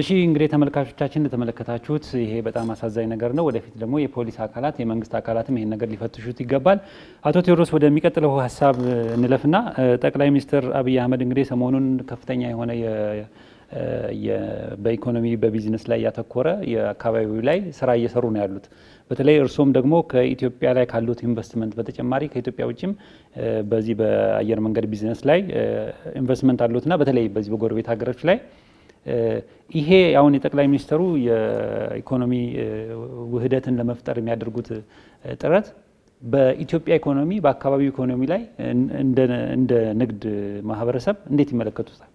እሺ እንግዲህ ተመልካቾቻችን እንደተመለከታችሁት ይሄ በጣም አሳዛኝ ነገር ነው። ወደፊት ደግሞ የፖሊስ አካላት የመንግስት አካላትም ይሄን ነገር ሊፈትሹት ይገባል። አቶ ቴዎድሮስ ወደሚቀጥለው ሀሳብ እንለፍና ጠቅላይ ሚኒስትር አብይ አህመድ እንግዲህ ሰሞኑን ከፍተኛ የሆነ በኢኮኖሚ በቢዝነስ ላይ ያተኮረ የአካባቢው ላይ ስራ እየሰሩ ነው ያሉት። በተለይ እርሶም ደግሞ ከኢትዮጵያ ላይ ካሉት ኢንቨስትመንት በተጨማሪ ከኢትዮጵያ ውጭም በዚህ በአየር መንገድ ቢዝነስ ላይ ኢንቨስትመንት አሉትና በተለይ በዚህ በጎረቤት ሀገሮች ላይ ይሄ አሁን የጠቅላይ ሚኒስትሩ የኢኮኖሚ ውህደትን ለመፍጠር የሚያደርጉት ጥረት በኢትዮጵያ ኢኮኖሚ በአካባቢው ኢኮኖሚ ላይ እንደ ንግድ ማህበረሰብ እንዴት ይመለከቱታል?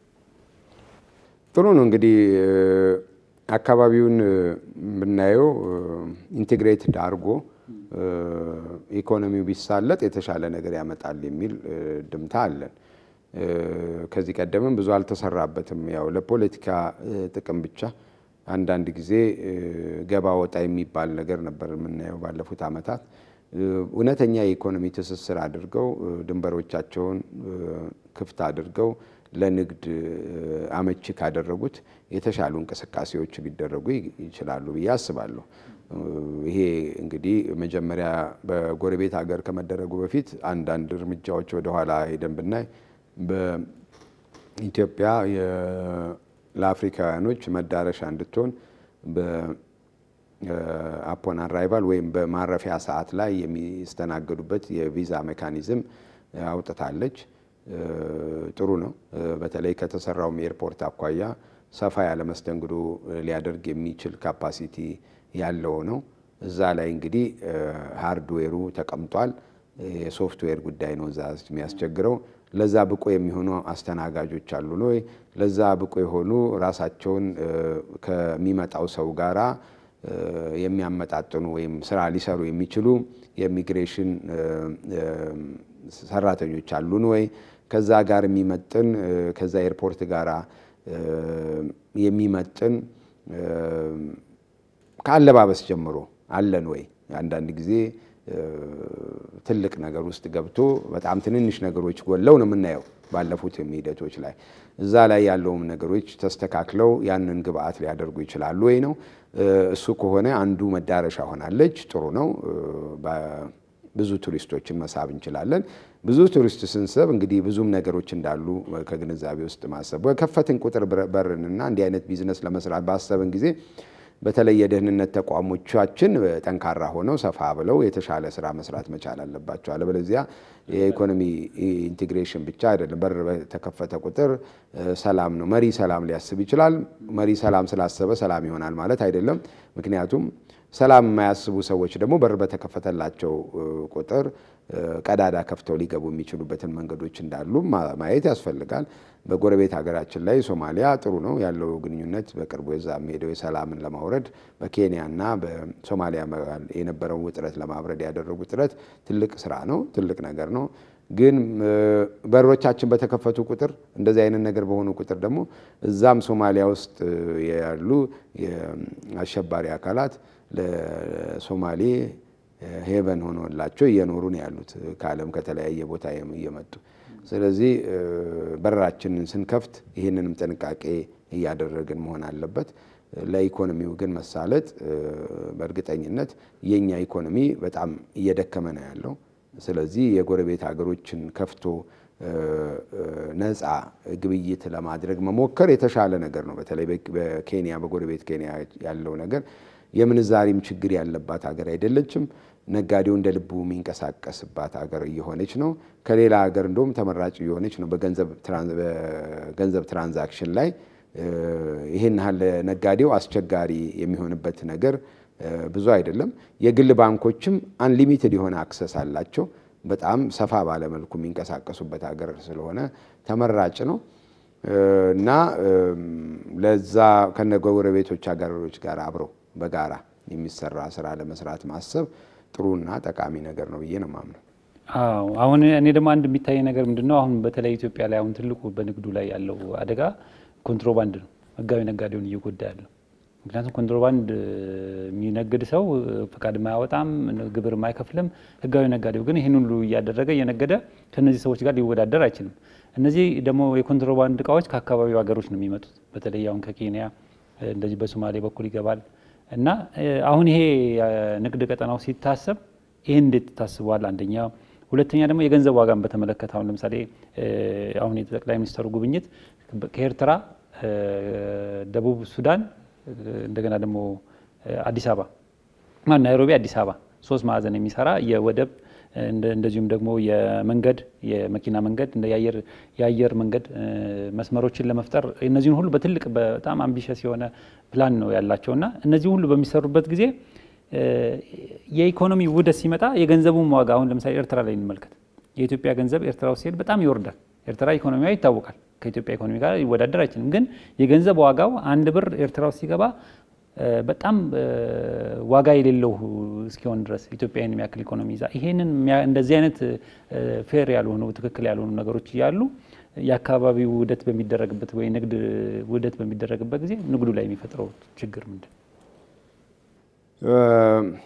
ጥሩ ነው። እንግዲህ አካባቢውን ብናየው ኢንቴግሬትድ አድርጎ ኢኮኖሚው ቢሳለጥ የተሻለ ነገር ያመጣል የሚል ድምታ አለን። ከዚህ ቀደምም ብዙ አልተሰራበትም። ያው ለፖለቲካ ጥቅም ብቻ አንዳንድ ጊዜ ገባ ወጣ የሚባል ነገር ነበር የምናየው ባለፉት ዓመታት። እውነተኛ የኢኮኖሚ ትስስር አድርገው ድንበሮቻቸውን ክፍት አድርገው ለንግድ አመቺ ካደረጉት የተሻሉ እንቅስቃሴዎች ሊደረጉ ይችላሉ ብዬ አስባለሁ። ይሄ እንግዲህ መጀመሪያ በጎረቤት ሀገር ከመደረጉ በፊት አንዳንድ እርምጃዎች ወደኋላ ሄደን ብናይ በኢትዮጵያ ለአፍሪካውያኖች መዳረሻ እንድትሆን በአፖን አራይቫል ወይም በማረፊያ ሰዓት ላይ የሚስተናገዱበት የቪዛ ሜካኒዝም አውጥታለች። ጥሩ ነው። በተለይ ከተሰራውም ኤርፖርት አኳያ ሰፋ ያለ መስተንግዶ ሊያደርግ የሚችል ካፓሲቲ ያለው ነው። እዛ ላይ እንግዲህ ሃርድዌሩ ተቀምጧል። የሶፍትዌር ጉዳይ ነው እዛ የሚያስቸግረው። ለዛ ብቁ የሚሆኑ አስተናጋጆች አሉ ወይ? ለዛ ብቁ የሆኑ ራሳቸውን ከሚመጣው ሰው ጋራ የሚያመጣጥኑ ወይም ስራ ሊሰሩ የሚችሉ የኢሚግሬሽን ሰራተኞች አሉን ወይ? ከዛ ጋር የሚመጥን ከዛ ኤርፖርት ጋር የሚመጥን ከአለባበስ ጀምሮ አለን ወይ? አንዳንድ ጊዜ ትልቅ ነገር ውስጥ ገብቶ በጣም ትንንሽ ነገሮች ጎለው ነው የምናየው ባለፉት ሂደቶች ላይ እዛ ላይ ያለውም ነገሮች ተስተካክለው ያንን ግብአት ሊያደርጉ ይችላሉ ወይ ነው። እሱ ከሆነ አንዱ መዳረሻ ሆናለች። ጥሩ ነው። ብዙ ቱሪስቶችን መሳብ እንችላለን። ብዙ ቱሪስት ስንስብ እንግዲህ ብዙም ነገሮች እንዳሉ ከግንዛቤ ውስጥ ማሰብ ከፈትን ቁጥር በርንና እንዲህ አይነት ቢዝነስ ለመስራት ባሰብን ጊዜ በተለይ የደህንነት ተቋሞቻችን ጠንካራ ሆነው ሰፋ ብለው የተሻለ ስራ መስራት መቻል አለባቸው። አለበለዚያ የኢኮኖሚ ኢንቴግሬሽን ብቻ አይደለም። በር በተከፈተ ቁጥር ሰላም ነው። መሪ ሰላም ሊያስብ ይችላል። መሪ ሰላም ስላሰበ ሰላም ይሆናል ማለት አይደለም። ምክንያቱም ሰላም የማያስቡ ሰዎች ደግሞ በር በተከፈተላቸው ቁጥር ቀዳዳ ከፍተው ሊገቡ የሚችሉበትን መንገዶች እንዳሉ ማየት ያስፈልጋል። በጎረቤት ሀገራችን ላይ ሶማሊያ ጥሩ ነው ያለው ግንኙነት በቅርቡ የዛ ሄደው የሰላምን ለማውረድ በኬንያና በሶማሊያ የነበረውን ውጥረት ለማብረድ ያደረጉ ጥረት ትልቅ ስራ ነው፣ ትልቅ ነገር ነው። ግን በሮቻችን በተከፈቱ ቁጥር እንደዚህ አይነት ነገር በሆኑ ቁጥር ደግሞ እዛም ሶማሊያ ውስጥ ያሉ የአሸባሪ አካላት ለሶማሌ ሄቨን ሆኖላቸው እየኖሩ ነው ያሉት ከዓለም ከተለያየ ቦታ እየመጡ ስለዚህ በረራችንን ስንከፍት ይህንንም ጥንቃቄ እያደረግን መሆን አለበት። ለኢኮኖሚው ግን መሳለጥ በእርግጠኝነት የእኛ ኢኮኖሚ በጣም እየደከመ ነው ያለው። ስለዚህ የጎረቤት ሀገሮችን ከፍቶ ነፃ ግብይት ለማድረግ መሞከር የተሻለ ነገር ነው። በተለይ በኬንያ በጎረቤት ኬንያ ያለው ነገር የምንዛሪም ችግር ያለባት ሀገር አይደለችም። ነጋዴው እንደ ልቡ የሚንቀሳቀስባት አገር እየሆነች ነው። ከሌላ ሀገር እንደውም ተመራጭ እየሆነች ነው። በገንዘብ ትራንዛክሽን ላይ ይህን ያህል ነጋዴው አስቸጋሪ የሚሆንበት ነገር ብዙ አይደለም። የግል ባንኮችም አንሊሚትድ የሆነ አክሰስ አላቸው። በጣም ሰፋ ባለመልኩ የሚንቀሳቀሱበት ሀገር ስለሆነ ተመራጭ ነው እና ለዛ ከነጎረቤቶች ሀገሮች ጋር አብረው በጋራ የሚሰራ ስራ ለመስራት ማሰብ ጥሩና ጠቃሚ ነገር ነው ብዬ ነው ማምነው። አዎ አሁን እኔ ደግሞ አንድ የሚታየ ነገር ምንድን ነው፣ አሁን በተለይ ኢትዮጵያ ላይ አሁን ትልቁ በንግዱ ላይ ያለው አደጋ ኮንትሮባንድ ነው፣ ህጋዊ ነጋዴውን እየጎዳ ያለው። ምክንያቱም ኮንትሮባንድ የሚነግድ ሰው ፈቃድ ማያወጣም፣ ግብር ማይከፍልም። ህጋዊ ነጋዴው ግን ይህን ሁሉ እያደረገ እየነገደ ከእነዚህ ሰዎች ጋር ሊወዳደር አይችልም። እነዚህ ደግሞ የኮንትሮባንድ እቃዎች ከአካባቢው ሀገሮች ነው የሚመጡት። በተለይ አሁን ከኬንያ እንደዚህ በሶማሌ በኩል ይገባል። እና አሁን ይሄ ንግድ ቀጠናው ሲታሰብ ይህን እንዴት ታስቧል አንደኛ ሁለተኛ ደግሞ የገንዘብ ዋጋን በተመለከተ አሁን ለምሳሌ አሁን የጠቅላይ ሚኒስትሩ ጉብኝት ከኤርትራ፣ ደቡብ ሱዳን እንደገና ደግሞ አዲስ አበባ ናይሮቢ፣ አዲስ አበባ ሶስት ማዕዘን የሚሰራ የወደብ እንደዚሁም ደግሞ የመንገድ የመኪና መንገድ እንደ የአየር መንገድ መስመሮችን ለመፍጠር እነዚህን ሁሉ በትልቅ በጣም አምቢሸስ የሆነ ፕላን ነው ያላቸው እነዚህ ሁሉ በሚሰሩበት ጊዜ የኢኮኖሚ ውህደት ሲመጣ የገንዘቡም ዋጋ አሁን ለምሳሌ ኤርትራ ላይ እንመልከት። የኢትዮጵያ ገንዘብ ኤርትራ ውስጥ ሲሄድ በጣም ይወርዳል። ኤርትራ ኢኮኖሚዋ ይታወቃል። ከኢትዮጵያ ኢኮኖሚ ጋር ሊወዳደር አይችልም። ግን የገንዘብ ዋጋው አንድ ብር ኤርትራ ውስጥ ሲገባ በጣም ዋጋ የሌለው እስኪሆን ድረስ ኢትዮጵያን የሚያክል ኢኮኖሚ ይዛ ይሄንን እንደዚህ አይነት ፌር ያልሆኑ ትክክል ያልሆኑ ነገሮች እያሉ የአካባቢው ውህደት በሚደረግበት ወይ ንግድ ውህደት በሚደረግበት ጊዜ ንግዱ ላይ የሚፈጥረው ችግር ምንድን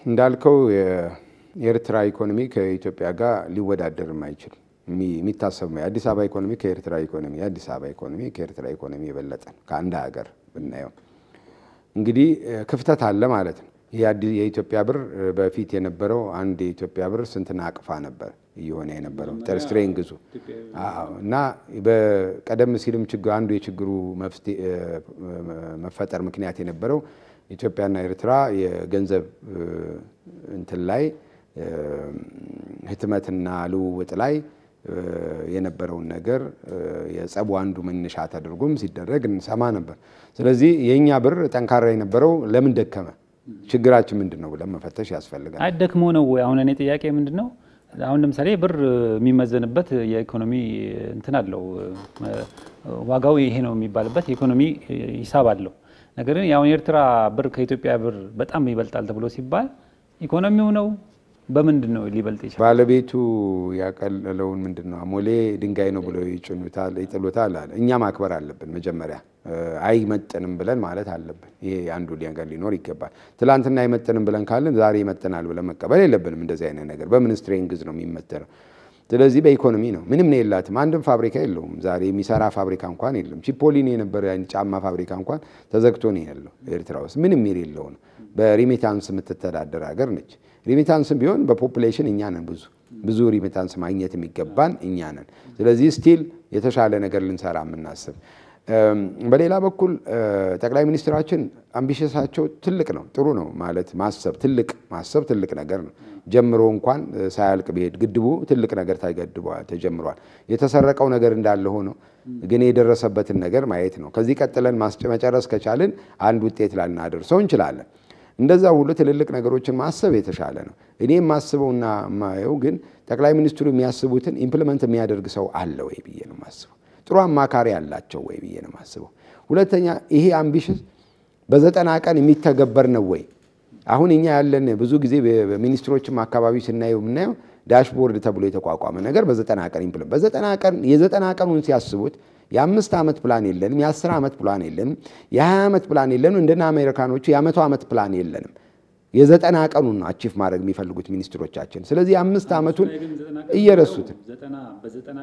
እንዳልከው የኤርትራ ኢኮኖሚ ከኢትዮጵያ ጋር ሊወዳደርም አይችልም። የሚታሰብ የአዲስ አበባ ኢኮኖሚ ከኤርትራ ኢኮኖሚ የአዲስ አበባ ኢኮኖሚ ከኤርትራ ኢኮኖሚ የበለጠ ከአንድ ሀገር ብናየው እንግዲህ ክፍተት አለ ማለት ነው። ይህ የኢትዮጵያ ብር በፊት የነበረው አንድ የኢትዮጵያ ብር ስንትና አቅፋ ነበር እየሆነ የነበረው ተርስትሬን ግዙ እና በቀደም ሲልም አንዱ የችግሩ መፈጠር ምክንያት የነበረው ኢትዮጵያና ኤርትራ የገንዘብ እንትን ላይ ህትመትና ልውውጥ ላይ የነበረውን ነገር የጸቡ አንዱ መነሻ ተደርጎም ሲደረግ እንሰማ ነበር። ስለዚህ የእኛ ብር ጠንካራ የነበረው ለምን ደከመ፣ ችግራችን ምንድን ነው ብለን መፈተሽ ያስፈልጋል። አይደክሞ ነው ወይ? አሁን እኔ ጥያቄ ምንድን ነው አሁን ለምሳሌ ብር የሚመዘንበት የኢኮኖሚ እንትን አለው ዋጋው ይሄ ነው የሚባልበት የኢኮኖሚ ሂሳብ አለው። ነገር ግን የአሁን የኤርትራ ብር ከኢትዮጵያ ብር በጣም ይበልጣል ተብሎ ሲባል ኢኮኖሚው ነው በምንድን ነው ሊበልጥ ይችላል? ባለቤቱ ያቀለለውን ምንድን ነው አሞሌ ድንጋይ ነው ብሎ ይጭኑታል ይጥሉታል አለ። እኛ ማክበር አለብን መጀመሪያ አይመጥንም ብለን ማለት አለብን። ይሄ አንዱ ነገር ሊኖር ይገባል። ትላንትና አይመጥንም ብለን ካለን ዛሬ ይመጥናል ብለን መቀበል የለብንም። እንደዚህ አይነት ነገር በምን ስትሬንግዝ ነው የሚመጠነው? ስለዚህ በኢኮኖሚ ነው። ምንም ነው የላትም። አንድም ፋብሪካ የለውም። ዛሬ የሚሰራ ፋብሪካ እንኳን የለም። ቺፖሊን የነበረ ጫማ ፋብሪካ እንኳን ተዘግቶ ነው ያለው ኤርትራ ውስጥ ምንም የሌለው ነው። በሪሚታንስ የምትተዳደር ሀገር ነች። ሪሚታንስም ቢሆን በፖፕሌሽን እኛ ነን ብዙ ብዙ ሪሚታንስ ማግኘት የሚገባን እኛ ነን። ስለዚህ ስቲል የተሻለ ነገር ልንሰራ የምናስብ በሌላ በኩል ጠቅላይ ሚኒስትራችን አምቢሽሳቸው ትልቅ ነው። ጥሩ ነው ማለት ማሰብ ትልቅ ማሰብ ትልቅ ነገር ነው። ጀምሮ እንኳን ሳያልቅ ቢሄድ ግድቡ ትልቅ ነገር ተገድቧል፣ ተጀምሯል። የተሰረቀው ነገር እንዳለ ሆኖ ግን የደረሰበትን ነገር ማየት ነው። ከዚህ ቀጥለን መጨረስ ከቻልን አንድ ውጤት ላናደርሰው እንችላለን። እንደዛ ሁሉ ትልልቅ ነገሮችን ማሰብ የተሻለ ነው። እኔ የማስበውና ማየው ግን ጠቅላይ ሚኒስትሩ የሚያስቡትን ኢምፕሊመንት የሚያደርግ ሰው አለ ወይ ብዬ ነው ማስበው። ጥሩ አማካሪ አላቸው ወይ ብዬ ነው ማስበው። ሁለተኛ ይሄ አምቢሽን በዘጠና ቀን የሚተገበር ነው ወይ? አሁን እኛ ያለን ብዙ ጊዜ በሚኒስትሮችም አካባቢ ስናየው የምናየው ዳሽቦርድ ተብሎ የተቋቋመ ነገር በዘጠና ቀን ኢምፕል በዘጠና ቀን የዘጠና ቀኑን ሲያስቡት የአምስት ዓመት ፕላን የለንም፣ የአስር ዓመት ፕላን የለንም፣ የሀያ ዓመት ፕላን የለንም። እንደና አሜሪካኖቹ የመቶ ዓመት ፕላን የለንም። የዘጠና ቀኑን ነው አቺፍ ማድረግ የሚፈልጉት ሚኒስትሮቻችን። ስለዚህ አምስት ዓመቱን እየረሱት ምን ነው ይሄ ነው በዘጠና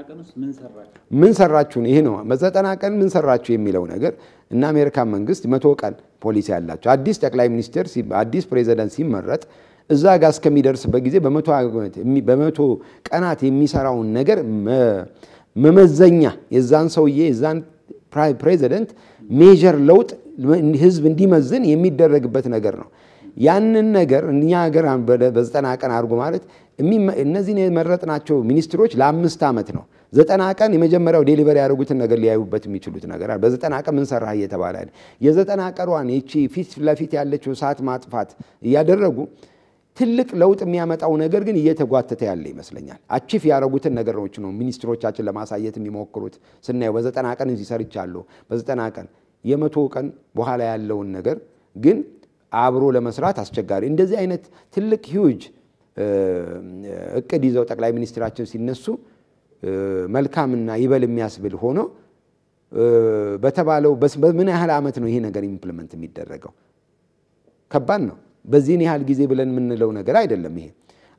ቀን ምን ሰራችሁ የሚለው ነገር እና አሜሪካን መንግስት መቶ ቀን ፖሊሲ ያላቸው አዲስ ጠቅላይ ሚኒስትር አዲስ ፕሬዚደንት ሲመረጥ እዛ ጋር እስከሚደርስበት ጊዜ በመቶ ቀናት የሚሰራውን ነገር መመዘኛ የዛን ሰውዬ የዛን ፕሬዚደንት ሜጀር ለውጥ ህዝብ እንዲመዝን የሚደረግበት ነገር ነው። ያንን ነገር እኛ ሀገር በዘጠና ቀን አድርጎ ማለት እነዚህን የመረጥናቸው ሚኒስትሮች ለአምስት ዓመት ነው። ዘጠና ቀን የመጀመሪያው ዴሊቨሪ ያደርጉትን ነገር ሊያዩበት የሚችሉት ነገር አለ። በዘጠና ቀን ምን ሰራህ እየተባለ የዘጠና ቀሯን ይቺ ፊት ለፊት ያለችው ሰዓት ማጥፋት እያደረጉ ትልቅ ለውጥ የሚያመጣው ነገር ግን እየተጓተተ ያለ ይመስለኛል። አቺፍ ያደረጉትን ነገሮች ነው ሚኒስትሮቻችን ለማሳየት የሚሞክሩት። ስናየው በዘጠና ቀን እዚህ ሰርቻለሁ፣ በዘጠና ቀን የመቶ ቀን በኋላ ያለውን ነገር ግን አብሮ ለመስራት አስቸጋሪ። እንደዚህ አይነት ትልቅ ሂውጅ እቅድ ይዘው ጠቅላይ ሚኒስትራችን ሲነሱ መልካምና ይበል የሚያስብል ሆኖ በተባለው በምን ያህል ዓመት ነው ይሄ ነገር ኢምፕሊመንት የሚደረገው? ከባድ ነው። በዚህን ያህል ጊዜ ብለን የምንለው ነገር አይደለም። ይሄ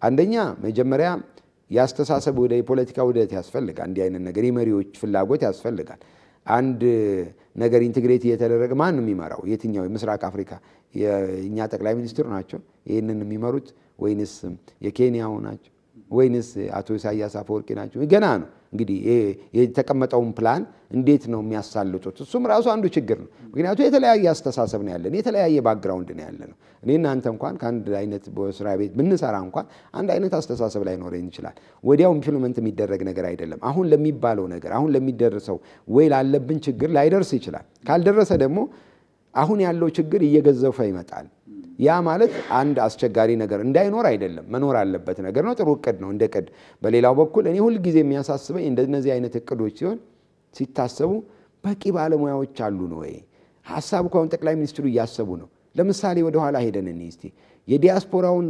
አንደኛ መጀመሪያ የአስተሳሰብ ወደ የፖለቲካ ውህደት ያስፈልጋል። እንዲህ አይነት ነገር የመሪዎች ፍላጎት ያስፈልጋል። አንድ ነገር ኢንትግሬት እየተደረገ ማን ነው የሚመራው? የትኛው የምስራቅ አፍሪካ የእኛ ጠቅላይ ሚኒስትሩ ናቸው ይህንን የሚመሩት ወይንስ የኬንያው ናቸው ወይንስ አቶ ኢሳያስ አፈወርቂ ናቸው? ገና ነው። እንግዲህ የተቀመጠውን ፕላን እንዴት ነው የሚያሳልጡት? እሱም ራሱ አንዱ ችግር ነው። ምክንያቱም የተለያየ አስተሳሰብ ነው ያለን፣ የተለያየ ባክግራውንድ ነው ያለ እኔ እናንተ እንኳን ከአንድ አይነት በስራ ቤት ብንሰራ እንኳን አንድ አይነት አስተሳሰብ ላይኖረን ይችላል። ወዲያው ኢምፕሊመንት የሚደረግ ነገር አይደለም። አሁን ለሚባለው ነገር አሁን ለሚደርሰው ወይ ላለብን ችግር ላይደርስ ይችላል። ካልደረሰ ደግሞ አሁን ያለው ችግር እየገዘፈ ይመጣል። ያ ማለት አንድ አስቸጋሪ ነገር እንዳይኖር አይደለም፣ መኖር አለበት ነገር ነው። ጥሩ እቅድ ነው እንደ እቅድ። በሌላው በኩል እኔ ሁልጊዜ የሚያሳስበኝ እንደነዚህ አይነት እቅዶች ሲሆን ሲታሰቡ በቂ ባለሙያዎች አሉ ነው ወይ? ሀሳብ እኮ አሁን ጠቅላይ ሚኒስትሩ እያሰቡ ነው። ለምሳሌ ወደኋላ ሄደን እኔ እስቲ የዲያስፖራውን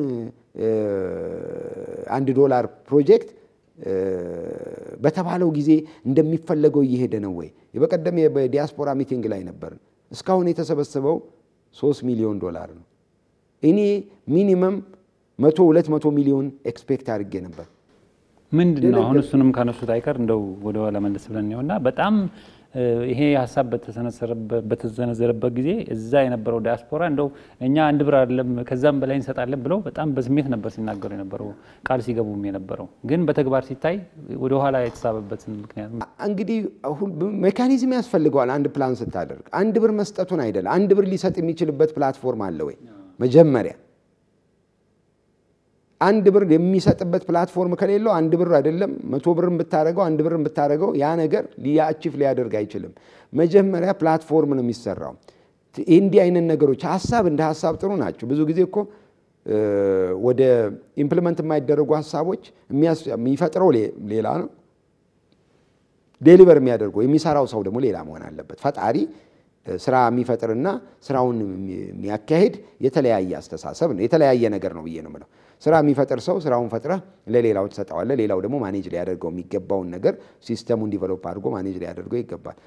አንድ ዶላር ፕሮጀክት በተባለው ጊዜ እንደሚፈለገው እየሄደ ነው ወይ? በቀደም በዲያስፖራ ሚቲንግ ላይ ነበርን። እስካሁን የተሰበሰበው ሶስት ሚሊዮን ዶላር ነው። እኔ ሚኒመም መቶ ሁለት መቶ ሚሊዮን ኤክስፔክት አድርጌ ነበር። ምንድን ነው አሁን እሱንም ካነሱት አይቀር እንደው ወደኋላ መለስ ብለን እና በጣም ይሄ ሀሳብ በተዘነዘረበት ጊዜ እዛ የነበረው ዲያስፖራ እንደው እኛ አንድ ብር አለም ከዛም በላይ እንሰጣለን ብለው በጣም በስሜት ነበር ሲናገሩ የነበረው ቃል ሲገቡም የነበረው ግን በተግባር ሲታይ ወደኋላ የተሳበበትን ምክንያት እንግዲህ ሜካኒዝም ያስፈልገዋል። አንድ ፕላን ስታደርግ አንድ ብር መስጠቱን አይደለም አንድ ብር ሊሰጥ የሚችልበት ፕላትፎርም አለ ወይ መጀመሪያ አንድ ብር የሚሰጥበት ፕላትፎርም ከሌለው አንድ ብር አይደለም መቶ ብር ብታደረገው አንድ ብር ብታደረገው ያ ነገር ሊያቺፍ ሊያደርግ አይችልም። መጀመሪያ ፕላትፎርም ነው የሚሰራው። እንዲህ አይነት ነገሮች ሀሳብ እንደ ሀሳብ ጥሩ ናቸው። ብዙ ጊዜ እኮ ወደ ኢምፕልመንት የማይደረጉ ሀሳቦች የሚፈጥረው ሌላ ነው፣ ዴሊቨር የሚያደርገው የሚሰራው ሰው ደግሞ ሌላ መሆን አለበት። ፈጣሪ ስራ የሚፈጥርና ስራውን የሚያካሄድ የተለያየ አስተሳሰብ ነው፣ የተለያየ ነገር ነው ብዬ ነው የምለው። ስራ የሚፈጥር ሰው ስራውን ፈጥረ ለሌላው ትሰጠዋለ። ሌላው ደግሞ ማኔጅ ሊያደርገው የሚገባውን ነገር ሲስተሙን ዲቨሎፕ አድርጎ ማኔጅ ሊያደርገው ይገባል።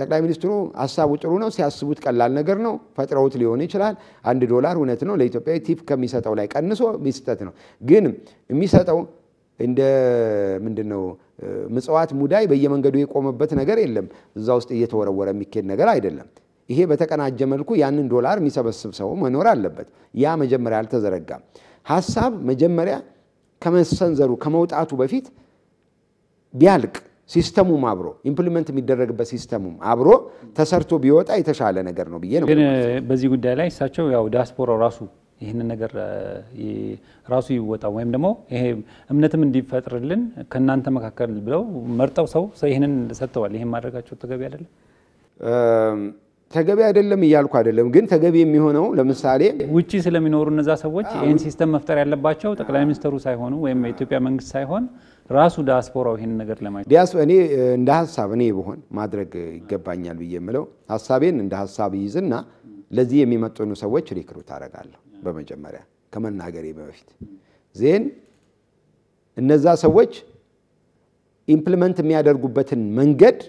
ጠቅላይ ሚኒስትሩ ሀሳቡ ጥሩ ነው። ሲያስቡት ቀላል ነገር ነው። ፈጥረውት ሊሆን ይችላል። አንድ ዶላር እውነት ነው ለኢትዮጵያ ቲፕ ከሚሰጠው ላይ ቀንሶ ሚስጠት ነው። ግን የሚሰጠው እንደ ምንድን ነው ምጽዋት ሙዳይ በየመንገዱ የቆመበት ነገር የለም። እዛ ውስጥ እየተወረወረ የሚካሄድ ነገር አይደለም። ይሄ በተቀናጀ መልኩ ያንን ዶላር የሚሰበስብ ሰው መኖር አለበት። ያ መጀመሪያ አልተዘረጋም። ሀሳብ መጀመሪያ ከመሰንዘሩ ከመውጣቱ በፊት ቢያልቅ ሲስተሙም አብሮ ኢምፕሊመንት የሚደረግበት ሲስተሙም አብሮ ተሰርቶ ቢወጣ የተሻለ ነገር ነው ብዬ ነው። ግን በዚህ ጉዳይ ላይ እሳቸው ያው ዲያስፖራው ራሱ ይህንን ነገር ራሱ ይወጣ ወይም ደግሞ ይሄ እምነትም እንዲፈጥርልን ከእናንተ መካከል ብለው መርጠው ሰው ይህንን ሰጥተዋል። ይህን ማድረጋቸው ተገቢ አይደለም። ተገቢ አይደለም እያልኩ አይደለም፣ ግን ተገቢ የሚሆነው ለምሳሌ ውጭ ስለሚኖሩ እነዛ ሰዎች ይህን ሲስተም መፍጠር ያለባቸው ጠቅላይ ሚኒስትሩ ሳይሆኑ ወይም የኢትዮጵያ መንግስት ሳይሆን ራሱ ዲያስፖራው ይህን ነገር ለማየት እኔ እንደ ሀሳብ እኔ ብሆን ማድረግ ይገባኛል ብዬ የምለው ሀሳቤን እንደ ሀሳብ ይዝና ለዚህ የሚመጥኑ ሰዎች ሪክሩት አደርጋለሁ። በመጀመሪያ ከመናገሬ በፊት ዜን እነዛ ሰዎች ኢምፕሊመንት የሚያደርጉበትን መንገድ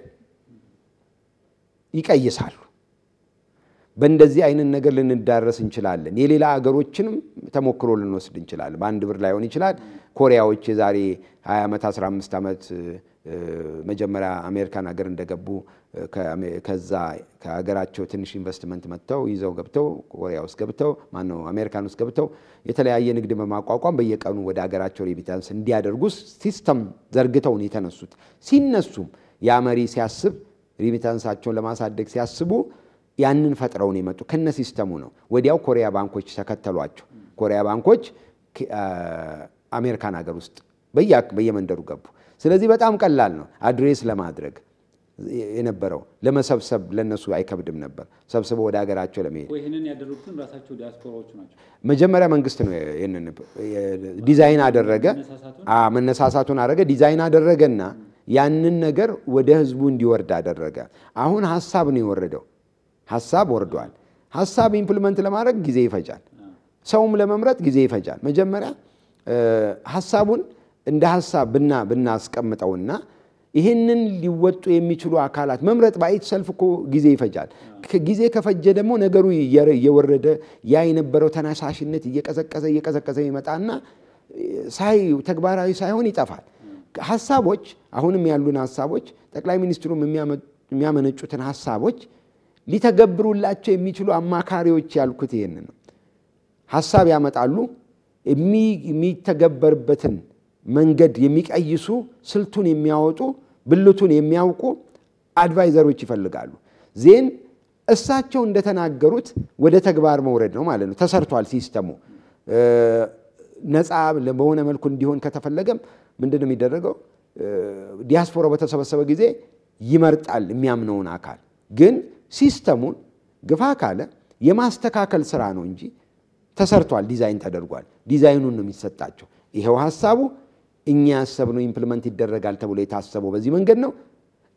ይቀይሳሉ። በእንደዚህ አይነት ነገር ልንዳረስ እንችላለን። የሌላ አገሮችንም ተሞክሮ ልንወስድ እንችላለን። በአንድ ብር ላይሆን ይችላል። ኮሪያዎች የዛሬ 20 ዓመት 15 ዓመት መጀመሪያ አሜሪካን ሀገር እንደገቡ ከዛ ከሀገራቸው ትንሽ ኢንቨስትመንት መጥተው ይዘው ገብተው ኮሪያ ውስጥ ገብተው ማነው አሜሪካን ውስጥ ገብተው የተለያየ ንግድ በማቋቋም በየቀኑ ወደ ሀገራቸው ሬሚታንስ እንዲያደርጉ ሲስተም ነው የተነሱት ሲነሱም ያ መሪ ሲያስብ ሪሚታንሳቸውን ለማሳደግ ሲያስቡ ያንን ፈጥረው ነው የመጡ ከነ ሲስተሙ ነው። ወዲያው ኮሪያ ባንኮች ተከተሏቸው። ኮሪያ ባንኮች አሜሪካን ሀገር ውስጥ በየመንደሩ ገቡ። ስለዚህ በጣም ቀላል ነው አድሬስ ለማድረግ የነበረው ለመሰብሰብ ለነሱ አይከብድም ነበር፣ ሰብስበው ወደ ሀገራቸው ለመሄድ። ይህንን ያደረጉትን ራሳቸው ዲያስፖራዎቹ ናቸው። መጀመሪያ መንግስት ነው ዲዛይን አደረገ፣ መነሳሳቱን አደረገ፣ ዲዛይን አደረገና ያንን ነገር ወደ ህዝቡ እንዲወርድ አደረገ። አሁን ሀሳብ ነው የወረደው ሀሳብ ወርዷል። ሀሳብ ኢምፕልመንት ለማድረግ ጊዜ ይፈጃል። ሰውም ለመምረጥ ጊዜ ይፈጃል። መጀመሪያ ሀሳቡን እንደ ሀሳብ ብና ብናስቀምጠውና ይህንን ሊወጡ የሚችሉ አካላት መምረጥ በአይት ሰልፍ እኮ ጊዜ ይፈጃል። ጊዜ ከፈጀ ደግሞ ነገሩ እየወረደ ያ የነበረው ተነሳሽነት እየቀዘቀዘ እየቀዘቀዘ ይመጣና ሳይ ተግባራዊ ሳይሆን ይጠፋል። ሀሳቦች አሁንም ያሉን ሀሳቦች ጠቅላይ ሚኒስትሩም የሚያመነጩትን ሀሳቦች ሊተገብሩላቸው የሚችሉ አማካሪዎች ያልኩት ይህን ነው። ሀሳብ ያመጣሉ፣ የሚተገበርበትን መንገድ የሚቀይሱ፣ ስልቱን የሚያወጡ፣ ብልቱን የሚያውቁ አድቫይዘሮች ይፈልጋሉ። ዜን እሳቸው እንደተናገሩት ወደ ተግባር መውረድ ነው ማለት ነው። ተሰርቷል ሲስተሙ ነፃ በሆነ መልኩ እንዲሆን ከተፈለገም ምንድን ነው የሚደረገው? ዲያስፖራ በተሰበሰበ ጊዜ ይመርጣል የሚያምነውን አካል ግን ሲስተሙን ግፋ ካለ የማስተካከል ስራ ነው እንጂ ተሰርቷል፣ ዲዛይን ተደርጓል። ዲዛይኑን ነው የሚሰጣቸው። ይሄው ሀሳቡ እኛ ያሰብነው ኢምፕልመንት ይደረጋል ተብሎ የታሰበው በዚህ መንገድ ነው።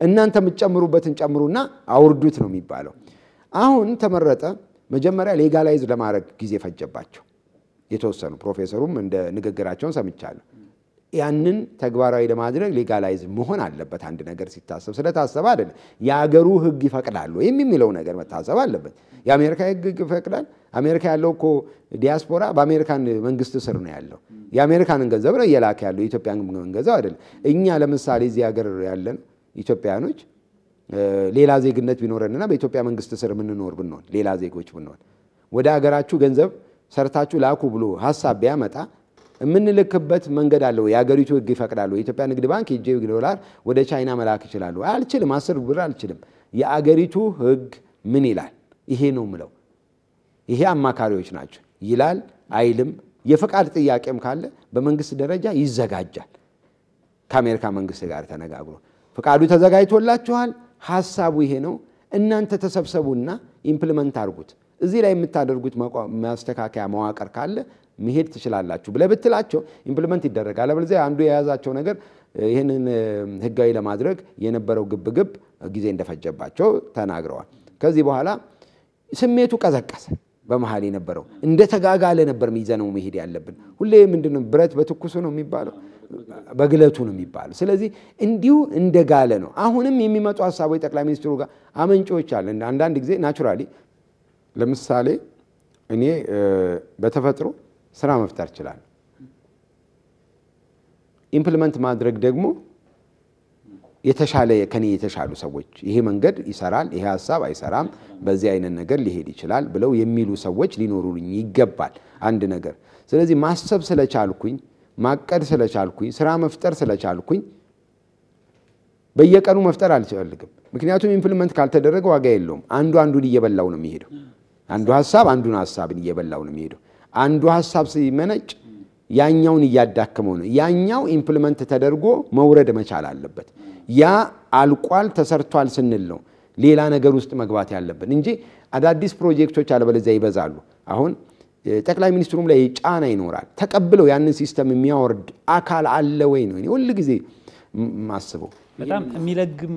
እናንተ የምትጨምሩበትን ጨምሩና አውርዱት ነው የሚባለው። አሁን ተመረጠ። መጀመሪያ ሌጋላይዝ ለማድረግ ጊዜ ፈጀባቸው የተወሰኑ ፕሮፌሰሩም እንደ ንግግራቸውን ሰምቻለሁ። ያንን ተግባራዊ ለማድረግ ሌጋላይዝ መሆን አለበት። አንድ ነገር ሲታሰብ ስለታሰበ አይደለም። የአገሩ ህግ ይፈቅዳል ወይም የሚለው ነገር መታሰብ አለበት። የአሜሪካ ህግ ይፈቅዳል። አሜሪካ ያለው እኮ ዲያስፖራ በአሜሪካን መንግስት ስር ነው ያለው። የአሜሪካንን ገንዘብ ነው እየላከ ያለው የኢትዮጵያን ገንዘብ አይደለም። እኛ ለምሳሌ እዚህ ሀገር ያለን ኢትዮጵያኖች ሌላ ዜግነት ቢኖረንና በኢትዮጵያ መንግስት ስር የምንኖር ብንሆን ሌላ ዜጎች ብንሆን ወደ ሀገራችሁ ገንዘብ ሰርታችሁ ላኩ ብሎ ሀሳብ ቢያመጣ የምንልክበት መንገድ አለው። የሀገሪቱ ህግ ይፈቅዳሉ። የኢትዮጵያ ንግድ ባንክ የጄ ዶላር ወደ ቻይና መላክ ይችላሉ። አልችልም፣ አስር ብር አልችልም። የአገሪቱ ህግ ምን ይላል? ይሄ ነው ምለው። ይሄ አማካሪዎች ናቸው ይላል አይልም። የፈቃድ ጥያቄም ካለ በመንግስት ደረጃ ይዘጋጃል። ከአሜሪካ መንግስት ጋር ተነጋግሮ ፈቃዱ ተዘጋጅቶላችኋል፣ ሀሳቡ ይሄ ነው፣ እናንተ ተሰብሰቡና ኢምፕሊመንት አድርጉት። እዚህ ላይ የምታደርጉት ማስተካከያ መዋቅር ካለ መሄድ ትችላላችሁ ብለህ ብትላቸው ኢምፕሊመንት ይደረጋል። አለበለዚያ አንዱ የያዛቸው ነገር ይህንን ህጋዊ ለማድረግ የነበረው ግብግብ ጊዜ እንደፈጀባቸው ተናግረዋል። ከዚህ በኋላ ስሜቱ ቀዘቀሰ። በመሀል የነበረው እንደ ተጋጋለ ነበር ሚዘነው መሄድ ያለብን። ሁሌ ምንድነው ብረት በትኩሱ ነው የሚባለው፣ በግለቱ ነው የሚባለው። ስለዚህ እንዲሁ እንደጋለ ነው። አሁንም የሚመጡ ሀሳቦች ጠቅላይ ሚኒስትሩ ጋር አመንጮች አለ። አንዳንድ ጊዜ ናቹራሊ ለምሳሌ እኔ በተፈጥሮ ስራ መፍጠር ይችላል። ኢምፕልመንት ማድረግ ደግሞ የተሻለ ከኔ የተሻሉ ሰዎች ይሄ መንገድ ይሰራል፣ ይሄ ሀሳብ አይሰራም፣ በዚህ አይነት ነገር ሊሄድ ይችላል ብለው የሚሉ ሰዎች ሊኖሩልኝ ይገባል አንድ ነገር። ስለዚህ ማሰብ ስለቻልኩኝ፣ ማቀድ ስለቻልኩኝ፣ ስራ መፍጠር ስለቻልኩኝ በየቀኑ መፍጠር አልፈልግም። ምክንያቱም ኢምፕልመንት ካልተደረገ ዋጋ የለውም። አንዱ አንዱን እየበላው ነው የሚሄደው። አንዱ ሀሳብ አንዱን ሀሳብን እየበላው ነው የሚሄደው። አንዱ ሀሳብ ሲመነጭ ያኛውን እያዳከመው ነው። ያኛው ኢምፕልመንት ተደርጎ መውረድ መቻል አለበት። ያ አልቋል ተሰርቷል ስንል ነው ሌላ ነገር ውስጥ መግባት ያለብን እንጂ አዳዲስ ፕሮጀክቶች አለበለዚያ ይበዛሉ። አሁን ጠቅላይ ሚኒስትሩም ላይ ጫና ይኖራል። ተቀብለው ያንን ሲስተም የሚያወርድ አካል አለ ወይ ነው ሁል ጊዜ ማስበው። በጣም የሚለግም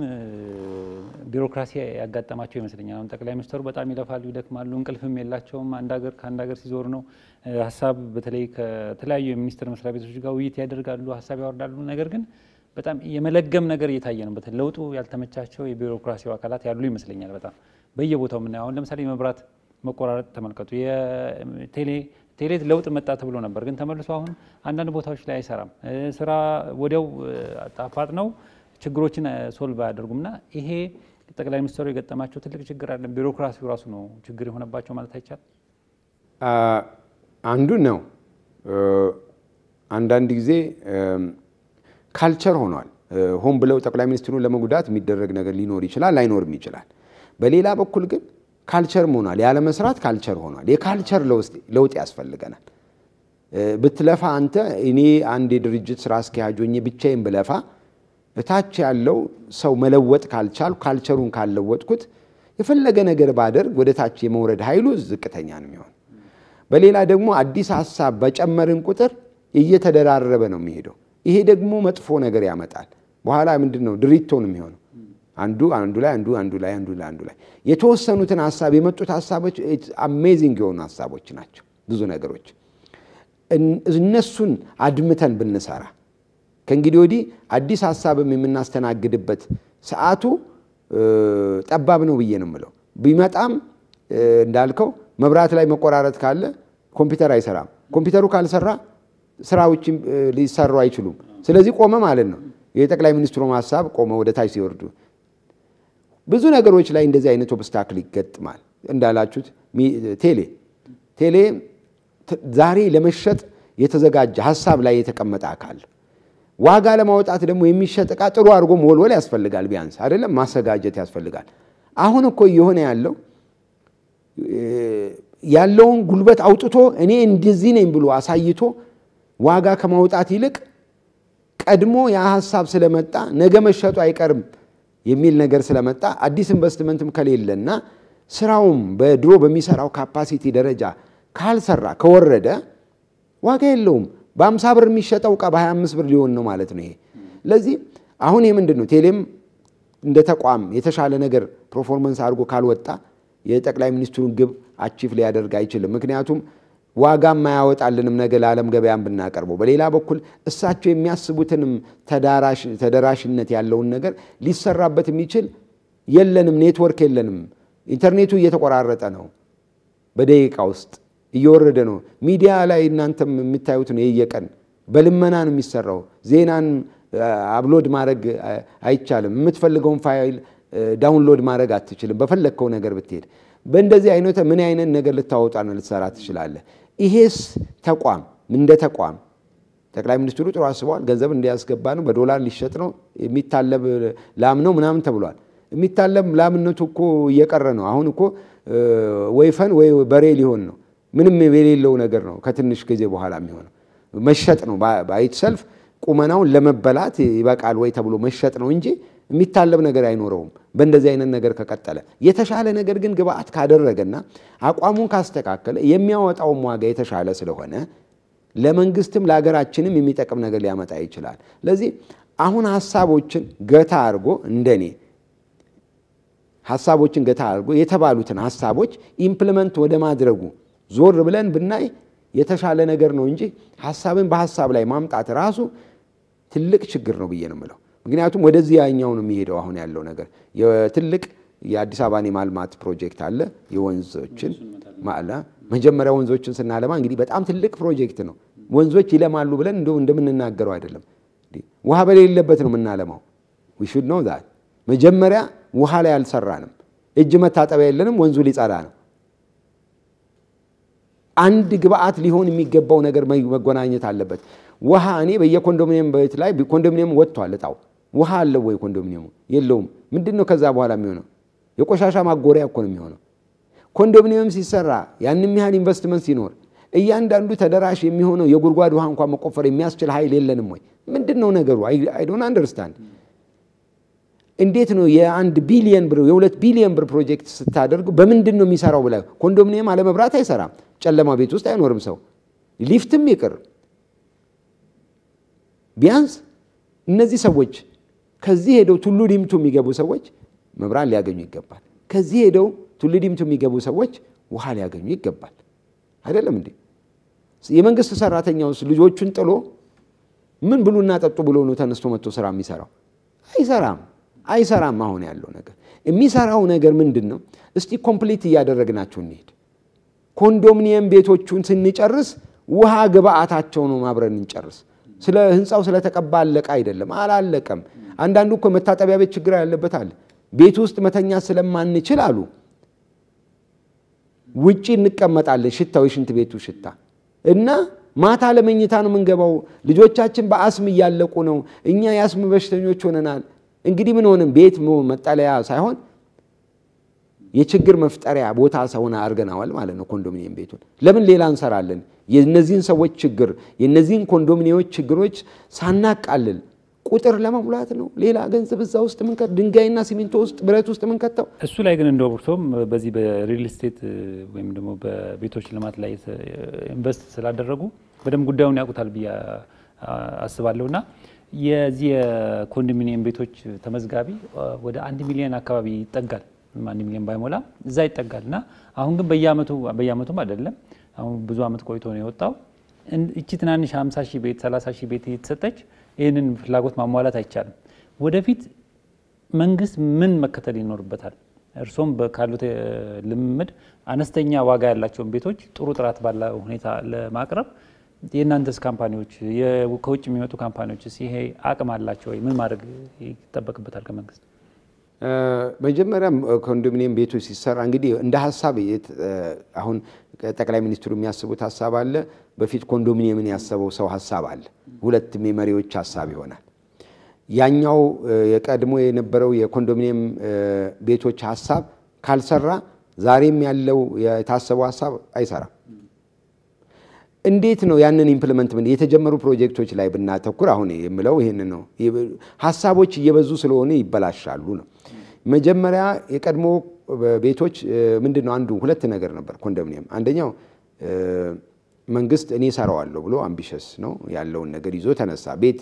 ቢሮክራሲ ያጋጠማቸው ይመስለኛል። አሁን ጠቅላይ ሚኒስትሩ በጣም ይለፋሉ፣ ይደክማሉ፣ እንቅልፍም የላቸውም። አንድ ሀገር ከአንድ ሀገር ሲዞር ነው ሀሳብ በተለይ ከተለያዩ የሚኒስትር መስሪያ ቤቶች ጋር ውይይት ያደርጋሉ፣ ሀሳብ ያወርዳሉ። ነገር ግን በጣም የመለገም ነገር እየታየ ነው። በተለይ ለውጡ ያልተመቻቸው የቢሮክራሲው አካላት ያሉ ይመስለኛል። በጣም በየቦታው የምናየው አሁን ለምሳሌ የመብራት መቆራረጥ ተመልከቱ። የቴሌ ቴሌ ለውጥ መጣ ተብሎ ነበር፣ ግን ተመልሶ አሁን አንዳንድ ቦታዎች ላይ አይሰራም። ስራ ወዲያው ጣፋጥ ነው ችግሮችን ሶልቭ እና ይሄ ጠቅላይ ሚኒስትሩ የገጠማቸው ትልቅ ችግር አለ። ቢሮክራሲው ራሱ ነው ችግር የሆነባቸው ማለት አይቻልም። አንዱ ነው። አንዳንድ ጊዜ ካልቸር ሆኗል። ሆን ብለው ጠቅላይ ሚኒስትሩን ለመጉዳት የሚደረግ ነገር ሊኖር ይችላል፣ ላይኖርም ይችላል። በሌላ በኩል ግን ካልቸር ሆኗል። ያለመስራት ካልቸር ሆኗል። የካልቸር ለውጥ ያስፈልገናል። ብትለፋ አንተ እኔ አንድ የድርጅት ስራ አስኪያጅ ሆኜ ብቻዬን ብለፋ እታች ያለው ሰው መለወጥ ካልቻል ካልቸሩን ካልለወጥኩት የፈለገ ነገር ባደርግ ወደ ታች የመውረድ ኃይሉ ዝቅተኛ ነው የሚሆን። በሌላ ደግሞ አዲስ ሀሳብ በጨመርን ቁጥር እየተደራረበ ነው የሚሄደው። ይሄ ደግሞ መጥፎ ነገር ያመጣል። በኋላ ምንድን ነው ድሪቶ ነው የሚሆነው። አንዱ አንዱ ላይ አንዱ አንዱ ላይ አንዱ ላይ አንዱ ላይ የተወሰኑትን ሀሳብ የመጡት ሀሳቦች አሜዚንግ የሆኑ ሀሳቦች ናቸው። ብዙ ነገሮች እነሱን አድምተን ብንሰራ ከእንግዲህ ወዲህ አዲስ ሀሳብም የምናስተናግድበት ሰዓቱ ጠባብ ነው ብዬ ነው የምለው። ቢመጣም እንዳልከው መብራት ላይ መቆራረጥ ካለ ኮምፒውተር አይሰራም። ኮምፒውተሩ ካልሰራ ስራዎች ሊሰሩ አይችሉም። ስለዚህ ቆመ ማለት ነው። የጠቅላይ ሚኒስትሩ ሀሳብ ቆመ ወደ ታች ሲወርዱ። ብዙ ነገሮች ላይ እንደዚህ አይነት ኦብስታክል ይገጥማል። እንዳላችሁት ቴሌ ቴሌ ዛሬ ለመሸጥ የተዘጋጀ ሀሳብ ላይ የተቀመጠ አካል ዋጋ ለማውጣት ደግሞ የሚሸጥ እቃ ጥሩ አድርጎ መወልወል ያስፈልጋል። ቢያንስ አይደለም ማሰጋጀት ያስፈልጋል። አሁን እኮ እየሆነ ያለው ያለውን ጉልበት አውጥቶ እኔ እንደዚህ ነኝ ብሎ አሳይቶ ዋጋ ከማውጣት ይልቅ ቀድሞ ያ ሀሳብ ስለመጣ ነገ መሸጡ አይቀርም የሚል ነገር ስለመጣ አዲስ ኢንቨስትመንትም ከሌለና ስራውም በድሮ በሚሰራው ካፓሲቲ ደረጃ ካልሰራ ከወረደ ዋጋ የለውም። በአምሳ ብር የሚሸጠው እቃ በ25 ብር ሊሆን ነው ማለት ነው። ይሄ ለዚህ አሁን ይህ ምንድን ነው ቴሌም እንደ ተቋም የተሻለ ነገር ፐርፎርመንስ አድርጎ ካልወጣ የጠቅላይ ሚኒስትሩን ግብ አቺፍ ሊያደርግ አይችልም። ምክንያቱም ዋጋ የማያወጣልንም ነገር ለዓለም ገበያን ብናቀርበው፣ በሌላ በኩል እሳቸው የሚያስቡትንም ተደራሽነት ያለውን ነገር ሊሰራበት የሚችል የለንም፣ ኔትወርክ የለንም፣ ኢንተርኔቱ እየተቆራረጠ ነው በደቂቃ ውስጥ እየወረደ ነው። ሚዲያ ላይ እናንተም የምታዩት ነው የየቀን በልመና ነው የሚሰራው። ዜናን አብሎድ ማድረግ አይቻልም። የምትፈልገውን ፋይል ዳውንሎድ ማድረግ አትችልም። በፈለግከው ነገር ብትሄድ በእንደዚህ አይነት ምን አይነት ነገር ልታወጣና ልትሰራ ትችላለህ? ይሄስ ተቋም እንደ ተቋም ጠቅላይ ሚኒስትሩ ጥሩ አስበዋል። ገንዘብ እንዲያስገባ ነው፣ በዶላር ሊሸጥ ነው፣ የሚታለብ ላም ነው ምናምን ተብሏል። የሚታለብ ላምነቱ እኮ እየቀረ ነው። አሁን እኮ ወይ ፈን ወይ በሬ ሊሆን ነው። ምንም የሌለው ነገር ነው። ከትንሽ ጊዜ በኋላ የሚሆነው መሸጥ ነው። ባይት ሰልፍ ቁመናውን ለመበላት ይበቃል ወይ ተብሎ መሸጥ ነው እንጂ የሚታለብ ነገር አይኖረውም። በእንደዚህ አይነት ነገር ከቀጠለ የተሻለ ነገር ግን ግብአት ካደረገና አቋሙን ካስተካከለ የሚያወጣውም ዋጋ የተሻለ ስለሆነ ለመንግስትም ለሀገራችንም የሚጠቅም ነገር ሊያመጣ ይችላል። ለዚህ አሁን ሀሳቦችን ገታ አድርጎ እንደኔ ሀሳቦችን ገታ አድርጎ የተባሉትን ሀሳቦች ኢምፕልመንት ወደ ማድረጉ ዞር ብለን ብናይ የተሻለ ነገር ነው እንጂ ሀሳብን በሀሳብ ላይ ማምጣት ራሱ ትልቅ ችግር ነው ብዬ ነው የምለው። ምክንያቱም ወደዚህ ያኛው ነው የሚሄደው። አሁን ያለው ነገር ትልቅ የአዲስ አበባን የማልማት ፕሮጀክት አለ። የወንዞችን ማለ መጀመሪያ ወንዞችን ስናለማ እንግዲህ በጣም ትልቅ ፕሮጀክት ነው። ወንዞች ይለማሉ ብለን እንደው እንደምንናገረው አይደለም። ውሃ በሌለበት ነው የምናለማው። ዊ ሹድ ኖው ዛት መጀመሪያ ውሃ ላይ አልሰራንም። እጅ መታጠቢያ የለንም። ወንዙ ሊጸዳ ነው። አንድ ግብአት ሊሆን የሚገባው ነገር መጎናኘት አለበት። ውሃ እኔ በየኮንዶሚኒየም ቤት ላይ ኮንዶሚኒየም ወጥቷል እጣው። ውሃ አለው ወይ ኮንዶሚኒየሙ? የለውም። ምንድን ነው ከዛ በኋላ የሚሆነው? የቆሻሻ ማጎሪያ እኮ ነው የሚሆነው። ኮንዶሚኒየም ሲሰራ ያንም ያህል ኢንቨስትመንት ሲኖር እያንዳንዱ ተደራሽ የሚሆነው የጉድጓድ ውሃ እንኳን መቆፈር የሚያስችል ኃይል የለንም ወይ? ምንድን ነው ነገሩ? አይ ዶንት አንደርስታንድ እንዴት ነው የአንድ ቢሊየን ብር የሁለት ቢሊየን ብር ፕሮጀክት ስታደርጉ በምንድን ነው የሚሰራው ብላ ኮንዶሚኒየም አለመብራት አይሰራም። ጨለማ ቤት ውስጥ አይኖርም ሰው ሊፍትም ይቅር። ቢያንስ እነዚህ ሰዎች ከዚህ ሄደው ቱሉ ዲምቱ የሚገቡ ሰዎች መብራት ሊያገኙ ይገባል። ከዚህ ሄደው ቱሉ ዲምቱ የሚገቡ ሰዎች ውሃ ሊያገኙ ይገባል። አይደለም እንዴ? የመንግስት ሰራተኛውስ ልጆቹን ጥሎ ምን ብሉና ጠጡ ብሎ ነው ተነስቶ መጥቶ ስራ የሚሰራው? አይሰራም። አይሰራም። አሁን ያለው ነገር የሚሰራው ነገር ምንድን ነው? እስቲ ኮምፕሊት እያደረግናቸው እንሄድ። ኮንዶሚኒየም ቤቶቹን ስንጨርስ ውሃ ግብአታቸው ነው ማብረን እንጨርስ። ስለ ህንፃው ስለተቀባ አለቀ አይደለም፣ አላለቀም። አንዳንዱ እኮ መታጠቢያ ቤት ችግር ያለበት አለ። ቤት ውስጥ መተኛ ስለማንችል አሉ ውጪ እንቀመጣለን። ሽታው የሽንት ቤቱ ሽታ እና ማታ ለመኝታ ነው የምንገባው። ልጆቻችን በአስም እያለቁ ነው። እኛ የአስም በሽተኞች ሆነናል። እንግዲህ ምን ሆንም ቤት መጠለያ ሳይሆን የችግር መፍጠሪያ ቦታ ሰውን አድርገናዋል ማለት ነው። ኮንዶሚኒየም ቤቱን ለምን ሌላ እንሰራለን? የነዚህን ሰዎች ችግር የነዚህን ኮንዶሚኒዎች ችግሮች ሳናቃልል ቁጥር ለመሙላት ነው። ሌላ ገንዘብ እዛ ውስጥ ምንከት ድንጋይና ሲሚንቶ ውስጥ ብረት ውስጥ ምንከተው። እሱ ላይ ግን እንደው ብርቶም በዚህ በሪል ስቴት ወይም ደግሞ በቤቶች ልማት ላይ ኢንቨስት ስላደረጉ በደንብ ጉዳዩን ያውቁታል ብዬ አስባለሁና የዚህ የኮንዶሚኒየም ቤቶች ተመዝጋቢ ወደ አንድ ሚሊዮን አካባቢ ይጠጋል። አንድ ሚሊዮን ባይሞላ እዛ ይጠጋል እና አሁን ግን በየአመቱ በየአመቱም አይደለም አሁን ብዙ አመት ቆይቶ ነው የወጣው። እቺ ትናንሽ 50 ሺህ ቤት 30 ሺህ ቤት እየተሰጠች ይህንን ፍላጎት ማሟላት አይቻልም። ወደፊት መንግስት ምን መከተል ይኖርበታል? እርሶም ካሉት ልምምድ አነስተኛ ዋጋ ያላቸውን ቤቶች ጥሩ ጥራት ባለ ሁኔታ ለማቅረብ የእናንተስ ካምፓኒዎች ከውጭ የሚመጡ ካምፓኒዎች ይሄ አቅም አላቸው ወይ? ምን ማድረግ ይጠበቅበታል ከመንግስት? መጀመሪያም ኮንዶሚኒየም ቤቶች ሲሰራ እንግዲህ እንደ ሀሳብ አሁን ጠቅላይ ሚኒስትሩ የሚያስቡት ሀሳብ አለ። በፊት ኮንዶሚኒየምን ያሰበው ሰው ሀሳብ አለ። ሁለትም የመሪዎች ሀሳብ ይሆናል። ያኛው የቀድሞ የነበረው የኮንዶሚኒየም ቤቶች ሀሳብ ካልሰራ ዛሬም ያለው የታሰበው ሀሳብ አይሰራም። እንዴት ነው ያንን ኢምፕሊመንት የተጀመሩ ፕሮጀክቶች ላይ ብናተኩር፣ አሁን የምለው ይህን ነው። ሀሳቦች እየበዙ ስለሆነ ይበላሻሉ ነው። መጀመሪያ የቀድሞ ቤቶች ምንድን ነው አንዱ ሁለት ነገር ነበር ኮንዶሚኒየም። አንደኛው መንግስት እኔ ሰራዋለሁ ብሎ አምቢሸስ ነው ያለውን ነገር ይዞ ተነሳ። ቤት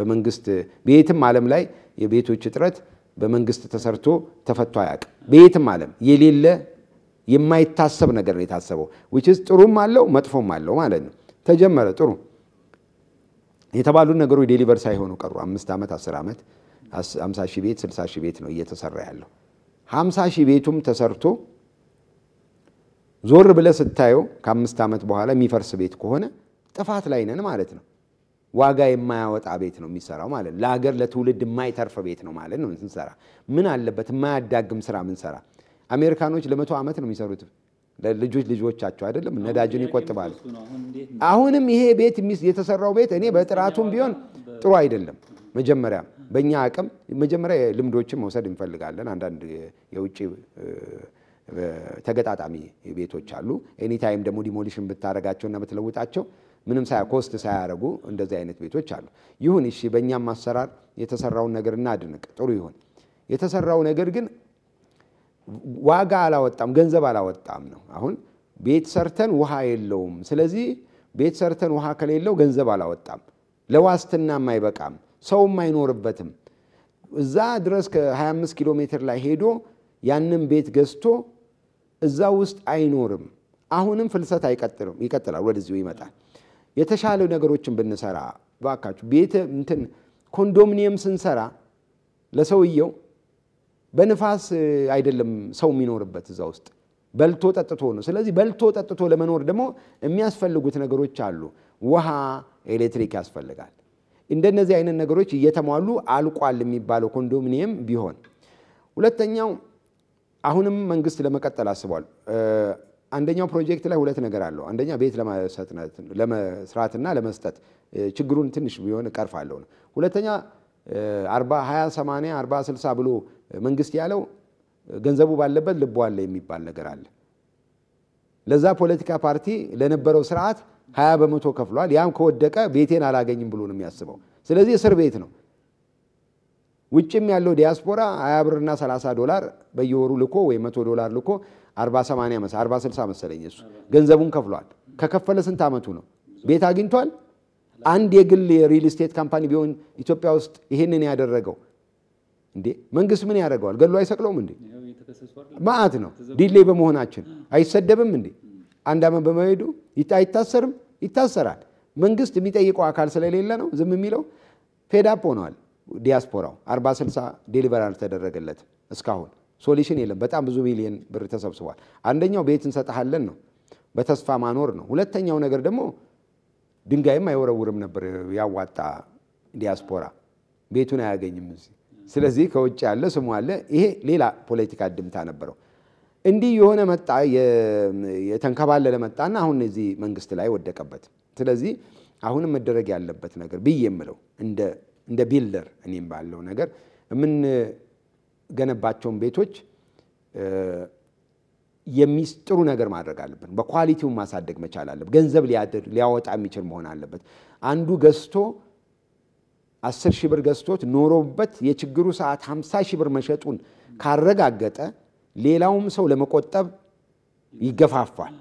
በመንግስት በየትም ዓለም ላይ የቤቶች እጥረት በመንግስት ተሰርቶ ተፈቶ አያውቅም። በየትም ዓለም የሌለ የማይታሰብ ነገር ነው የታሰበው። ዊችዝ ጥሩም አለው መጥፎም አለው ማለት ነው። ተጀመረ ጥሩ የተባሉ ነገሮች ዴሊቨር ሳይሆኑ ቀሩ። አምስት ዓመት አስር ዓመት ሀምሳ ሺህ ቤት ስልሳ ሺህ ቤት ነው እየተሰራ ያለው። ሀምሳ ሺህ ቤቱም ተሰርቶ ዞር ብለህ ስታየው ከአምስት ዓመት በኋላ የሚፈርስ ቤት ከሆነ ጥፋት ላይ ነን ማለት ነው። ዋጋ የማያወጣ ቤት ነው የሚሰራው ማለት ለሀገር ለትውልድ የማይተርፍ ቤት ነው ማለት ነው። ስንሰራ ምን አለበት የማያዳግም ስራ ምንሰራ አሜሪካኖች ለመቶ ዓመት ነው የሚሰሩት። ልጆች ልጆቻቸው አይደለም ነዳጅን ይቆጥባሉ። አሁንም ይሄ ቤት የተሰራው ቤት እኔ በጥራቱም ቢሆን ጥሩ አይደለም። መጀመሪያ በእኛ አቅም መጀመሪያ ልምዶችን መውሰድ እንፈልጋለን። አንዳንድ የውጭ ተገጣጣሚ ቤቶች አሉ። ኤኒታይም ደግሞ ዲሞሊሽን ና ብትለውጣቸው ምንም ሳያ ኮስት ሳያደረጉ እንደዚህ አይነት ቤቶች አሉ። ይሁን እሺ፣ በእኛም አሰራር የተሰራውን ነገር እናድንቅ፣ ጥሩ ይሁን። የተሰራው ነገር ግን ዋጋ አላወጣም፣ ገንዘብ አላወጣም ነው። አሁን ቤት ሰርተን ውሃ የለውም። ስለዚህ ቤት ሰርተን ውሃ ከሌለው ገንዘብ አላወጣም፣ ለዋስትናም አይበቃም፣ ሰውም አይኖርበትም። እዛ ድረስ ከ25 ኪሎ ሜትር ላይ ሄዶ ያንን ቤት ገዝቶ እዛ ውስጥ አይኖርም። አሁንም ፍልሰት አይቀጥልም፣ ይቀጥላል፣ ወደዚሁ ይመጣል። የተሻለ ነገሮችን ብንሰራ እባካችሁ ቤት እንትን ኮንዶሚኒየም ስንሰራ ለሰውየው በንፋስ አይደለም ሰው የሚኖርበት እዛ ውስጥ በልቶ ጠጥቶ ነው። ስለዚህ በልቶ ጠጥቶ ለመኖር ደግሞ የሚያስፈልጉት ነገሮች አሉ። ውሃ፣ ኤሌክትሪክ ያስፈልጋል። እንደነዚህ አይነት ነገሮች እየተሟሉ አልቋል የሚባለው ኮንዶሚኒየም ቢሆን። ሁለተኛው አሁንም መንግስት ለመቀጠል አስቧል። አንደኛው ፕሮጀክት ላይ ሁለት ነገር አለው። አንደኛ ቤት ለመስራትና ለመስጠት ችግሩን ትንሽ ቢሆን እቀርፋለሁ ነው። ሁለተኛ 20 80 40 60 ብሎ መንግስት ያለው ገንዘቡ ባለበት ልቦ አለ የሚባል ነገር አለ። ለዛ ፖለቲካ ፓርቲ ለነበረው ስርዓት 20 በመቶ ከፍሏል። ያም ከወደቀ ቤቴን አላገኝም ብሎ ነው የሚያስበው። ስለዚህ እስር ቤት ነው። ውጭም ያለው ዲያስፖራ 20 ብርና 30 ዶላር በየወሩ ልኮ ወይ 100 ዶላር ልኮ 40 80 40 60 መሰለኝ እሱ ገንዘቡን ከፍሏል። ከከፈለ ስንት አመቱ ነው? ቤት አግኝቷል? አንድ የግል የሪል ስቴት ካምፓኒ ቢሆን ኢትዮጵያ ውስጥ ይሄንን ያደረገው እንዴ መንግስት ምን ያደረገዋል ገሎ አይሰቅለውም እንዴ? ማአት ነው። ዲሌ በመሆናችን አይሰደብም እንዴ? አንድ አመት በመሄዱ አይታሰርም? ይታሰራል። መንግስት የሚጠይቀው አካል ስለሌለ ነው ዝም የሚለው። ፌዳፕ ሆነዋል። ዲያስፖራው 40 60 ዴሊቨር አልተደረገለትም እስካሁን ሶሉሽን የለም። በጣም ብዙ ሚሊዮን ብር ተሰብስቧል። አንደኛው ቤት እንሰጥሃለን ነው፣ በተስፋ ማኖር ነው። ሁለተኛው ነገር ደግሞ ድንጋይም አይወረውርም ነበር ያዋጣ ዲያስፖራ ቤቱን አያገኝም እዚህ። ስለዚህ ከውጭ ያለ ስሙ አለ። ይሄ ሌላ ፖለቲካ ድምታ ነበረው። እንዲህ የሆነ መጣ የተንከባለለ መጣና አሁን እዚህ መንግስት ላይ ወደቀበት። ስለዚህ አሁንም መደረግ ያለበት ነገር ብዬ የምለው እንደ ቢልደር እኔም ባለው ነገር የምንገነባቸውን ቤቶች የሚስጥሩ ነገር ማድረግ አለብን። በኳሊቲውን ማሳደግ መቻል አለብን። ገንዘብ ሊያድር ሊያወጣ የሚችል መሆን አለበት። አንዱ ገዝቶ አስር ሺህ ብር ገዝቶት ኖሮበት የችግሩ ሰዓት ሀምሳ ሺህ ብር መሸጡን ካረጋገጠ ሌላውም ሰው ለመቆጠብ ይገፋፋል።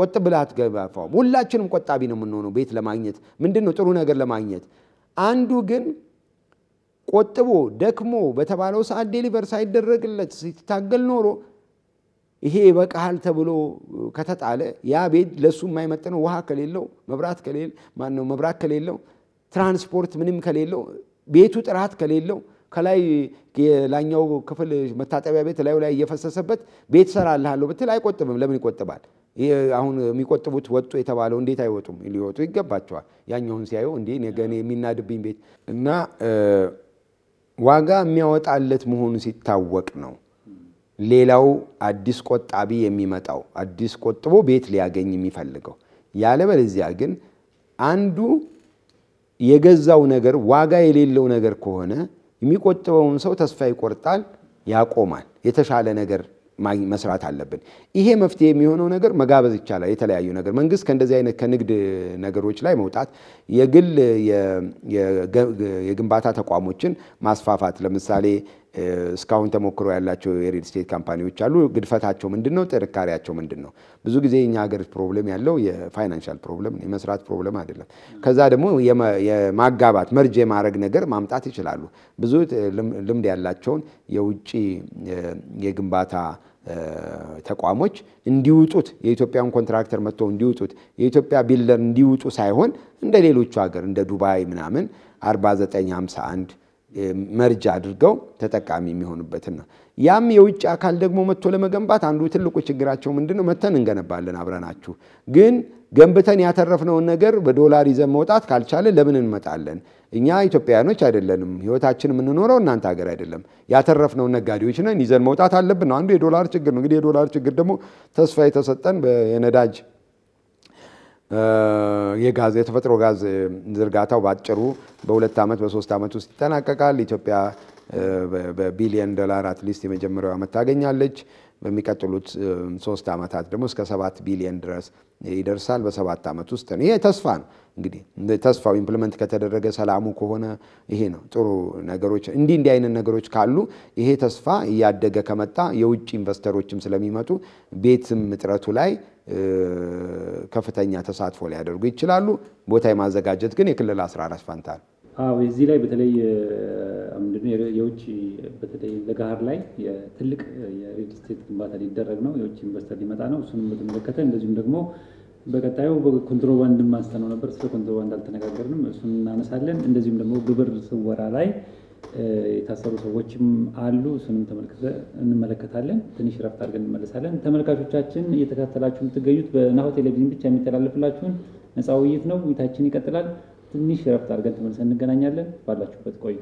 ቆጥብ ብለህ አትገፋፋውም። ሁላችንም ቆጣቢ ነው የምንሆነው ቤት ለማግኘት ምንድን ነው ጥሩ ነገር ለማግኘት አንዱ ግን ቆጥቦ ደክሞ በተባለው ሰዓት ዴሊቨር ሳይደረግለት ሲታገል ኖሮ ይሄ ይበቃሃል ተብሎ ከተጣለ ያ ቤት ለእሱ የማይመጥነው ውሃ ከሌለው መብራት ከሌለ ማነው መብራት ከሌለው ትራንስፖርት ምንም ከሌለው ቤቱ ጥራት ከሌለው ከላይ የላኛው ክፍል መታጠቢያ ቤት ላዩ ላይ እየፈሰሰበት ቤት ሰራልሃለሁ ብትል አይቆጥብም። ለምን ይቆጥባል? አሁን የሚቆጥቡት ወጡ የተባለው እንዴት አይወጡም? ሊወጡ ይገባቸዋል። ያኛውን ሲያዩ እንዴ ነገ የሚናድብኝ ቤት እና ዋጋ የሚያወጣለት መሆኑ ሲታወቅ ነው ሌላው አዲስ ቆጣቢ የሚመጣው አዲስ ቆጥቦ ቤት ሊያገኝ የሚፈልገው ያለበለዚያ ግን አንዱ የገዛው ነገር ዋጋ የሌለው ነገር ከሆነ የሚቆጥበውን ሰው ተስፋ ይቆርጣል፣ ያቆማል። የተሻለ ነገር መስራት አለብን። ይሄ መፍትሄ የሚሆነው ነገር መጋበዝ ይቻላል። የተለያዩ ነገር መንግስት ከእንደዚህ አይነት ከንግድ ነገሮች ላይ መውጣት፣ የግል የግንባታ ተቋሞችን ማስፋፋት ለምሳሌ እስካሁን ተሞክሮ ያላቸው የሪል ስቴት ካምፓኒዎች አሉ። ግድፈታቸው ምንድን ነው? ጥንካሬያቸው ምንድን ነው? ብዙ ጊዜ የኛ ሀገር ፕሮብለም ያለው የፋይናንሻል ፕሮብለም የመስራት ፕሮብለም አይደለም። ከዛ ደግሞ የማጋባት መርጅ የማድረግ ነገር ማምጣት ይችላሉ። ብዙ ልምድ ያላቸውን የውጭ የግንባታ ተቋሞች እንዲውጡት የኢትዮጵያን ኮንትራክተር መጥቶ እንዲውጡት የኢትዮጵያ ቢልደር እንዲውጡ ሳይሆን እንደ ሌሎቹ ሀገር እንደ ዱባይ ምናምን 4951 መርጃ አድርገው ተጠቃሚ የሚሆኑበትን ነው። ያም የውጭ አካል ደግሞ መጥቶ ለመገንባት አንዱ ትልቁ ችግራቸው ምንድን ነው? መተን እንገነባለን አብረናችሁ፣ ግን ገንብተን ያተረፍነውን ነገር በዶላር ይዘን መውጣት ካልቻለ ለምን እንመጣለን? እኛ ኢትዮጵያውያኖች አይደለንም፣ ህይወታችን የምንኖረው እናንተ ሀገር አይደለም። ያተረፍነውን ነጋዴዎች ነን፣ ይዘን መውጣት አለብን ነው አንዱ የዶላር ችግር ነው። እንግዲህ የዶላር ችግር ደግሞ ተስፋ የተሰጠን የነዳጅ የጋዝ የተፈጥሮ ጋዝ ዝርጋታው በአጭሩ በሁለት ዓመት በሶስት ዓመት ውስጥ ይጠናቀቃል። ኢትዮጵያ በቢሊየን ዶላር አትሊስት የመጀመሪያው ዓመት ታገኛለች። በሚቀጥሉት ሶስት ዓመታት ደግሞ እስከ ሰባት ቢሊየን ድረስ ይደርሳል። በሰባት ዓመት ውስጥ ነው። ይሄ ተስፋ ነው። እንግዲህ ተስፋው ኢምፕሊመንት ከተደረገ ሰላሙ ከሆነ ይሄ ነው ጥሩ ነገሮች። እንዲህ እንዲህ አይነት ነገሮች ካሉ ይሄ ተስፋ እያደገ ከመጣ የውጭ ኢንቨስተሮችም ስለሚመጡ ቤትም እጥረቱ ላይ ከፍተኛ ተሳትፎ ሊያደርጉ ይችላሉ። ቦታ የማዘጋጀት ግን የክልል 14 ፋንታ ነው። እዚህ ላይ በተለይ የውጭ በተለይ ለጋህር ላይ ትልቅ የሪል ስቴት ግንባታ ሊደረግ ነው። የውጭ ኢንቨስተር ሊመጣ ነው። እሱንም በተመለከተ እንደዚሁም ደግሞ በቀጣዩ ኮንትሮባንድ ማንስተነው ነበር። ስለ ኮንትሮባንድ አልተነጋገርንም። እሱን እናነሳለን። እንደዚሁም ደግሞ ግብር ስወራ ላይ የታሰሩ ሰዎችም አሉ። እሱንም እንመለከታለን። ትንሽ ረፍት አድርገን እንመለሳለን። ተመልካቾቻችን እየተከታተላችሁ የምትገኙት በናሁ ቴሌቪዥን ብቻ የሚተላለፍላችሁን ነፃ ውይይት ነው። ውይይታችን ይቀጥላል። ትንሽ ረፍት አድርገን ተመልሰን እንገናኛለን። ባላችሁበት ቆዩ።